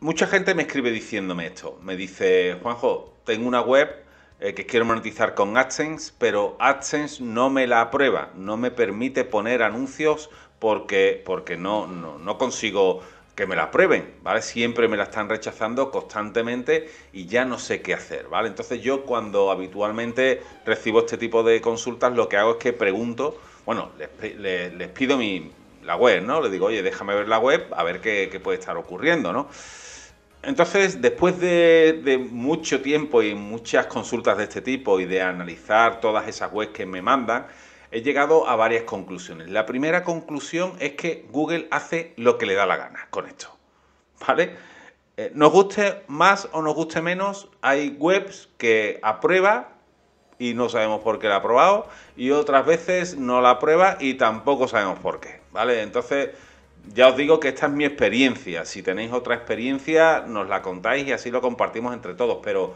mucha gente me escribe diciéndome esto. Me dice, Juanjo, tengo una web eh, que quiero monetizar con AdSense, pero AdSense no me la aprueba, no me permite poner anuncios porque, porque no, no, consigo que me la aprueben, ¿vale? Siempre me la están rechazando constantemente y ya no sé qué hacer, ¿vale? Entonces yo cuando habitualmente recibo este tipo de consultas, lo que hago es que pregunto, bueno, les, pido mi, la web, ¿no? Le digo, oye, déjame ver la web, a ver qué, qué puede estar ocurriendo, ¿no? Entonces, después de, mucho tiempo y muchas consultas de este tipo y de analizar todas esas webs que me mandan, he llegado a varias conclusiones. La primera conclusión es que Google hace lo que le da la gana con esto. ¿Vale? Eh, nos guste más o nos guste menos, hay webs que aprueba y no sabemos por qué la ha aprobado y otras veces no la aprueba y tampoco sabemos por qué. ¿Vale? Entonces ya os digo que esta es mi experiencia. Si tenéis otra experiencia, nos la contáis y así lo compartimos entre todos. Pero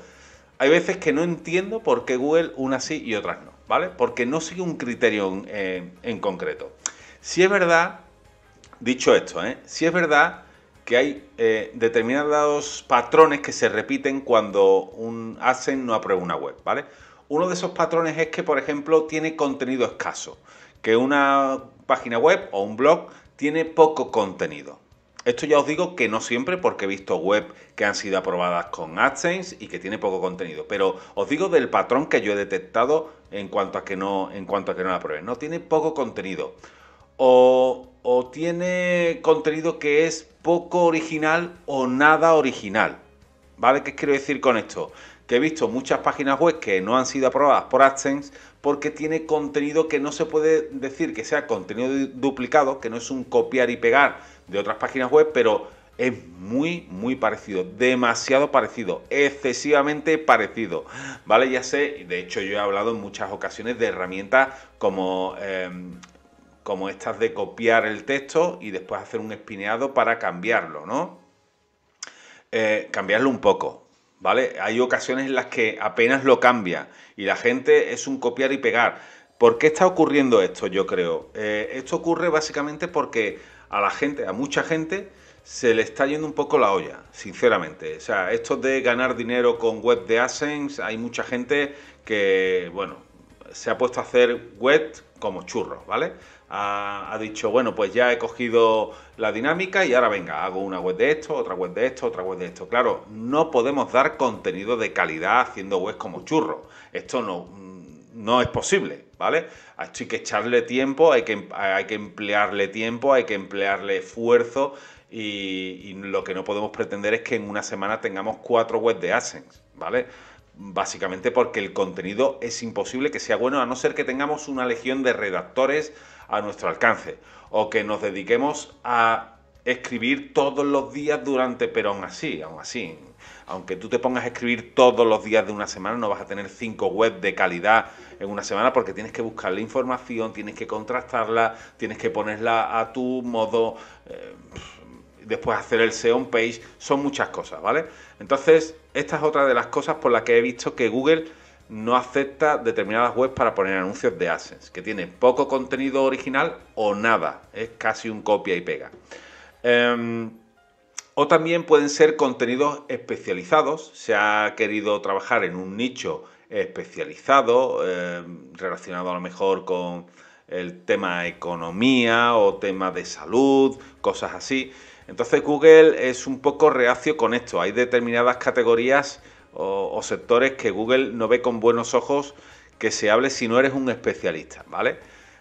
hay veces que no entiendo por qué Google unas sí y otras no, ¿vale? Porque no sigue un criterio en, concreto. Si es verdad, dicho esto, ¿eh? si es verdad que hay eh, determinados patrones que se repiten cuando un hacen no aprueba una web, ¿vale? Uno de esos patrones es que, por ejemplo, tiene contenido escaso, que una página web o un blog tiene poco contenido. Esto ya os digo que no siempre porque he visto web que han sido aprobadas con AdSense y que tiene poco contenido, pero os digo del patrón que yo he detectado en cuanto a que no, en cuanto a que no la aprueben. No tiene poco contenido. O, o tiene contenido que es poco original o nada original. ¿Vale? ¿Qué quiero decir con esto? que he visto muchas páginas web que no han sido aprobadas por AdSense porque tiene contenido que no se puede decir que sea contenido duplicado, que no es un copiar y pegar de otras páginas web, pero es muy, muy parecido, demasiado parecido, excesivamente parecido. ¿Vale? Ya sé, de hecho yo he hablado en muchas ocasiones de herramientas como... Em, como estas de copiar el texto y después hacer un espineado para cambiarlo, ¿no? Eh, cambiarlo un poco, ¿vale? Hay ocasiones en las que apenas lo cambia y la gente es un copiar y pegar. ¿Por qué está ocurriendo esto, yo creo? Eh, esto ocurre básicamente porque a la gente, a mucha gente, se le está yendo un poco la olla, sinceramente. O sea, esto de ganar dinero con web de AdSense, hay mucha gente que, bueno, se ha puesto a hacer web como churros, ¿vale? ha, dicho, bueno, pues ya he cogido la dinámica y ahora venga, hago una web de esto, otra web de esto, otra web de esto. Claro, no podemos dar contenido de calidad haciendo webs como churros. Esto no, mm, no es posible, ¿vale? Hay que echarle tiempo, hay que, em, hay que emplearle tiempo, hay que emplearle esfuerzo y, lo que no podemos pretender es que en una semana tengamos cuatro webs de AdSense, ¿vale? básicamente porque el contenido es imposible que sea bueno a no ser que tengamos una legión de redactores a nuestro alcance o que nos dediquemos a escribir todos los días durante, pero aún así, aún así, aunque tú te pongas a escribir todos los días de una semana, no vas a tener cinco webs de calidad en una semana porque tienes que buscar la información, tienes que contrastarla, tienes que ponerla a tu modo. Eh, después hacer el SEO page, son muchas cosas, ¿vale? Entonces, esta es otra de las cosas por las que he visto que Google no acepta determinadas webs para poner anuncios de AdSense, que tienen poco contenido original o nada, es casi un copia y pega. Em, o también pueden ser contenidos especializados, se ha querido trabajar en un nicho especializado, em, relacionado a lo mejor con el tema economía o tema de salud, cosas así. Entonces Google es un poco reacio con esto. Hay determinadas categorías o, sectores que Google no ve con buenos ojos que se hable si no eres un especialista, ¿vale?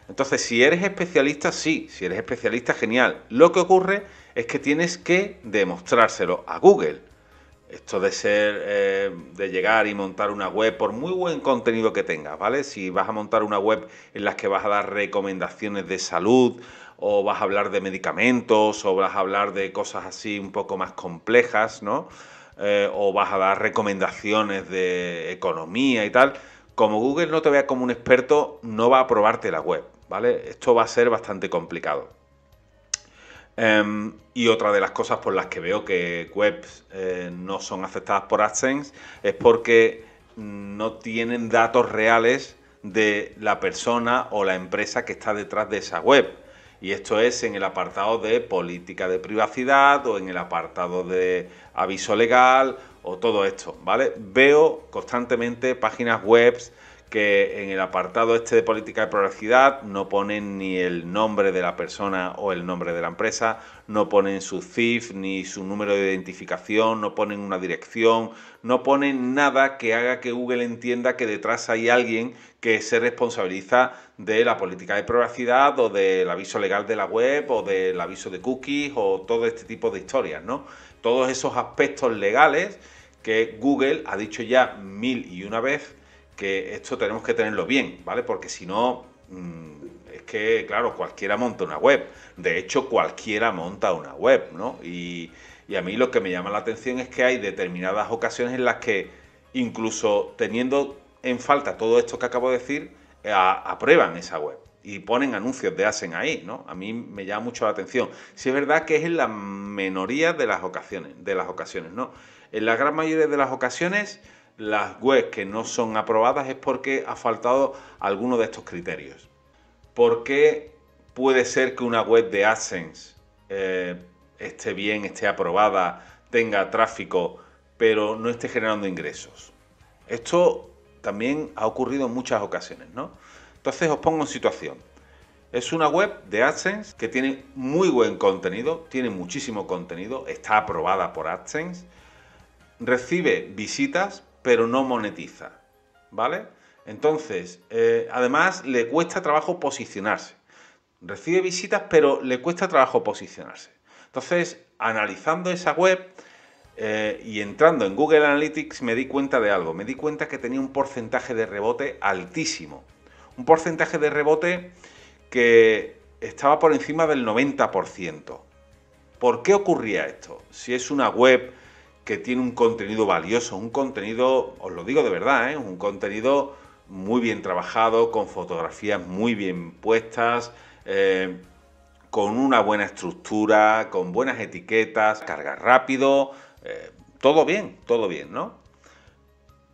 Entonces, si eres especialista, sí, si eres especialista, genial. Lo que ocurre es que tienes que demostrárselo a Google esto de ser, eh, de llegar y montar una web, por muy buen contenido que tengas, ¿vale? Si vas a montar una web en las que vas a dar recomendaciones de salud, o vas a hablar de medicamentos, o vas a hablar de cosas así un poco más complejas, ¿no? Eh, o vas a dar recomendaciones de economía y tal. Como Google no te vea como un experto, no va a probarte la web, ¿vale? Esto va a ser bastante complicado. Em, y otra de las cosas por las que veo que webs eh, no son aceptadas por AdSense es porque no tienen datos reales de la persona o la empresa que está detrás de esa web. Y esto es en el apartado de política de privacidad o en el apartado de aviso legal o todo esto, ¿vale? Veo constantemente páginas webs que en el apartado este de política de privacidad no ponen ni el nombre de la persona o el nombre de la empresa, no ponen su CIF ni su número de identificación, no ponen una dirección, no ponen nada que haga que Google entienda que detrás hay alguien que se responsabiliza de la política de privacidad o del aviso legal de la web o del aviso de cookies o todo este tipo de historias, ¿no? Todos esos aspectos legales que Google ha dicho ya mil y una vez que esto tenemos que tenerlo bien, ¿vale? Porque si no, mm, es que, claro, cualquiera monta una web. De hecho, cualquiera monta una web, ¿no? Y, a mí lo que me llama la atención es que hay determinadas ocasiones en las que, incluso teniendo en falta todo esto que acabo de decir, eh, aprueban esa web y ponen anuncios de hacen ahí, ¿no? A mí me llama mucho la atención. Si es verdad que es en la menoría de las ocasiones, de las ocasiones, ¿no? En la gran mayoría de las ocasiones las webs que no son aprobadas es porque ha faltado alguno de estos criterios. ¿Por qué puede ser que una web de AdSense eh, esté bien, esté aprobada, tenga tráfico, pero no esté generando ingresos? Esto también ha ocurrido en muchas ocasiones, ¿no? Entonces os pongo en situación. Es una web de AdSense que tiene muy buen contenido, tiene muchísimo contenido, está aprobada por AdSense, recibe visitas, pero no monetiza. ¿Vale? Entonces, eh, además le cuesta trabajo posicionarse. Recibe visitas, pero le cuesta trabajo posicionarse. Entonces, analizando esa web eh, y entrando en Google Analytics, me di cuenta de algo. Me di cuenta que tenía un porcentaje de rebote altísimo. Un porcentaje de rebote que estaba por encima del 90%. ¿Por qué ocurría esto? Si es una web que tiene un contenido valioso, un contenido, os lo digo de verdad, ¿eh? un contenido muy bien trabajado, con fotografías muy bien puestas, eh, con una buena estructura, con buenas etiquetas, carga rápido, eh, todo bien, todo bien, ¿no?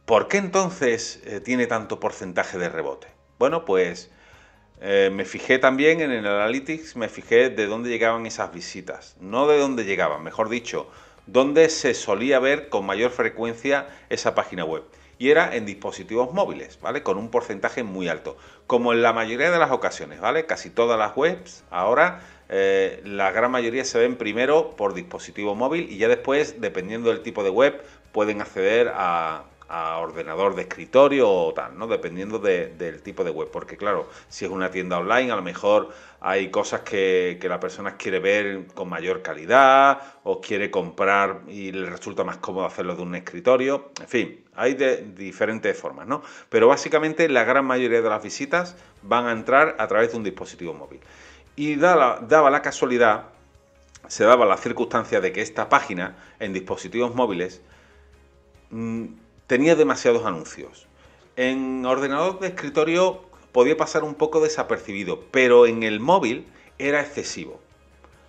¿Por qué entonces tiene tanto porcentaje de rebote? Bueno, pues me fijé también en el Analytics, me fijé de dónde llegaban esas visitas, no de dónde llegaban, mejor dicho, donde se solía ver con mayor frecuencia esa página web. Y era en dispositivos móviles, ¿vale? Con un porcentaje muy alto. Como en la mayoría de las ocasiones, ¿vale? Casi todas las webs ahora eh, la gran mayoría se ven primero por dispositivo móvil y ya después, dependiendo del tipo de web, pueden acceder a, a ordenador de escritorio o tal, ¿no? Dependiendo del tipo de web. Porque claro, si es una tienda online, a lo mejor hay cosas que, la persona quiere ver con mayor calidad o quiere comprar y le resulta más cómodo hacerlo de un escritorio. En fin, hay de diferentes formas, ¿no? Pero básicamente la gran mayoría de las visitas van a entrar a través de un dispositivo móvil. Y daba, la casualidad, se daba la circunstancia de que esta página en dispositivos móviles mm, tenía demasiados anuncios. En ordenador de escritorio podía pasar un poco desapercibido, pero en el móvil era excesivo.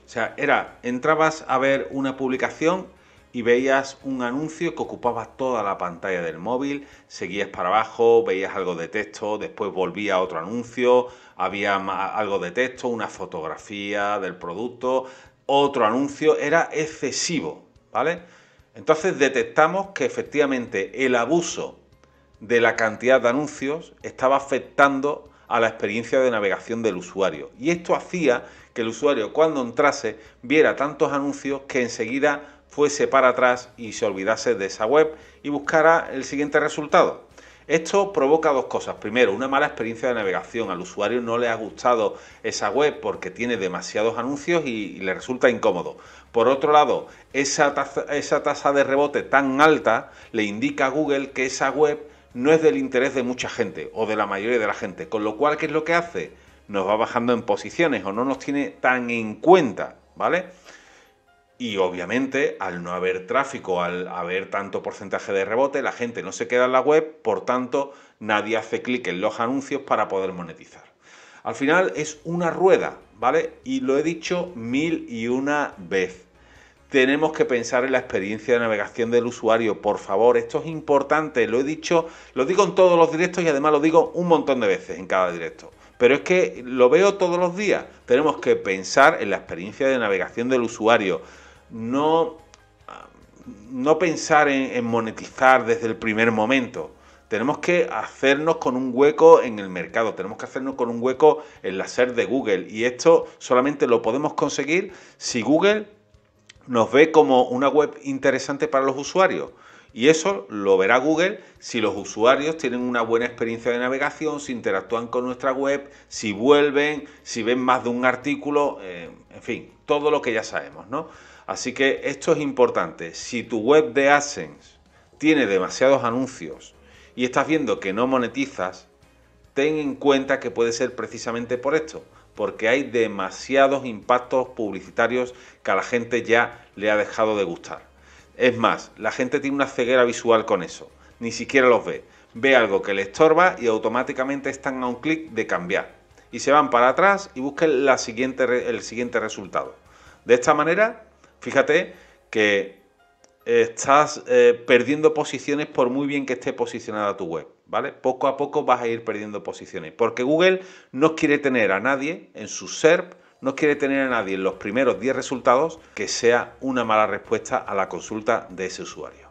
O sea, era, entrabas a ver una publicación y veías un anuncio que ocupaba toda la pantalla del móvil, seguías para abajo, veías algo de texto, después volvía a otro anuncio, había algo de texto, una fotografía del producto, otro anuncio, era excesivo, ¿vale? Entonces detectamos que efectivamente el abuso de la cantidad de anuncios estaba afectando a la experiencia de navegación del usuario. Y esto hacía que el usuario cuando entrase viera tantos anuncios que enseguida fuese para atrás y se olvidase de esa web y buscara el siguiente resultado. Esto provoca dos cosas. Primero, una mala experiencia de navegación. Al usuario no le ha gustado esa web porque tiene demasiados anuncios y, le resulta incómodo. Por otro lado, esa tasa, esa tasa de rebote tan alta le indica a Google que esa web no es del interés de mucha gente o de la mayoría de la gente. Con lo cual, ¿qué es lo que hace? Nos va bajando en posiciones o no nos tiene tan en cuenta, ¿vale? Y obviamente, al no haber tráfico, al haber tanto porcentaje de rebote, la gente no se queda en la web, por tanto, nadie hace clic en los anuncios para poder monetizar. Al final es una rueda, ¿vale? Y lo he dicho mil y una vez. Tenemos que pensar en la experiencia de navegación del usuario, por favor, esto es importante, lo he dicho, lo digo en todos los directos y además lo digo un montón de veces en cada directo pero es que lo veo todos los días. Tenemos que pensar en la experiencia de navegación del usuario no, ah, no pensar en, monetizar desde el primer momento. Tenemos que hacernos con un hueco en el mercado, tenemos que hacernos con un hueco en la SER de Google. Y esto solamente lo podemos conseguir si Google nos ve como una web interesante para los usuarios. Y eso lo verá Google si los usuarios tienen una buena experiencia de navegación, si interactúan con nuestra web, si vuelven, si ven más de un artículo, eh, en fin, todo lo que ya sabemos, ¿no? Así que esto es importante. Si tu web de AdSense tiene demasiados anuncios y estás viendo que no monetizas, ten en cuenta que puede ser precisamente por esto, porque hay demasiados impactos publicitarios que a la gente ya le ha dejado de gustar. Es más, la gente tiene una ceguera visual con eso, ni siquiera los ve. Ve algo que le estorba y automáticamente están a un clic de cambiar. Y se van para atrás y busquen el siguiente resultado. De esta manera Fíjate que estás eh, perdiendo posiciones por muy bien que esté posicionada tu web, ¿vale? Poco a poco vas a ir perdiendo posiciones, porque Google no quiere tener a nadie en su SERP, no quiere tener a nadie en los primeros 10 resultados que sea una mala respuesta a la consulta de ese usuario.